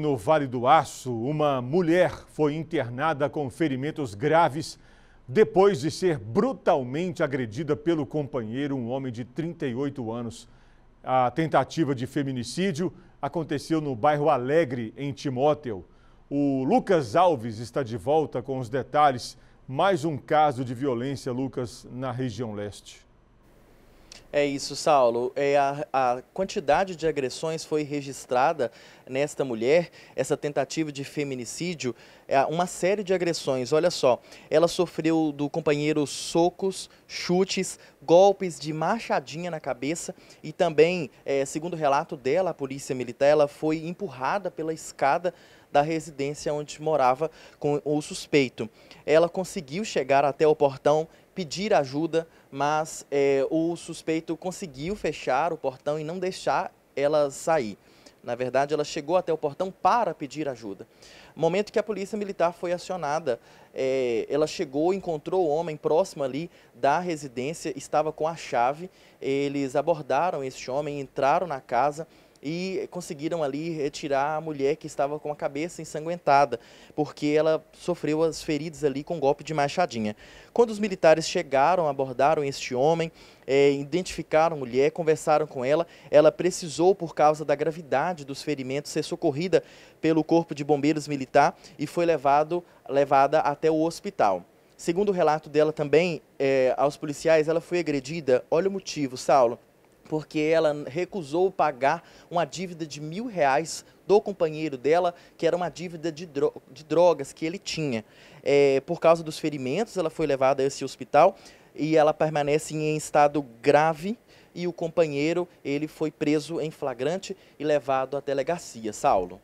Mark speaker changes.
Speaker 1: No Vale do Aço, uma mulher foi internada com ferimentos graves depois de ser brutalmente agredida pelo companheiro, um homem de 38 anos. A tentativa de feminicídio aconteceu no bairro Alegre, em Timóteo. O Lucas Alves está de volta com os detalhes. Mais um caso de violência, Lucas, na região leste. É isso,
Speaker 2: Saulo. É a, a, quantidade de agressões foi registrada nesta mulher, essa tentativa de feminicídio, é uma série de agressões. Olha só, ela sofreu do companheiro socos, chutes, golpes de machadinha na cabeça e também, é, segundo o relato dela, a polícia militar, ela foi empurrada pela escada da residência onde morava com o suspeito. Ela conseguiu chegar até o portão pedir ajuda, mas é, o suspeito conseguiu fechar o portão e não deixar ela sair. Na verdade, ela chegou até o portão para pedir ajuda. Momento que a polícia militar foi acionada, é, ela chegou, encontrou o homem próximo ali da residência, estava com a chave. Eles abordaram esse homem, entraram na casa, e conseguiram ali retirar a mulher que estava com a cabeça ensanguentada, porque ela sofreu as feridas ali com um golpe de machadinha. Quando os militares chegaram, abordaram este homem, é, identificaram a mulher, conversaram com ela, ela precisou, por causa da gravidade dos ferimentos, ser socorrida pelo Corpo de Bombeiros Militar e foi levado, levada até o hospital. Segundo o relato dela também, é, aos policiais, ela foi agredida. Olha o motivo, Saulo porque ela recusou pagar uma dívida de mil reais do companheiro dela, que era uma dívida de, dro de drogas que ele tinha. É, por causa dos ferimentos, ela foi levada a esse hospital e ela permanece em estado grave e o companheiro ele foi preso em flagrante e levado à delegacia. Saulo.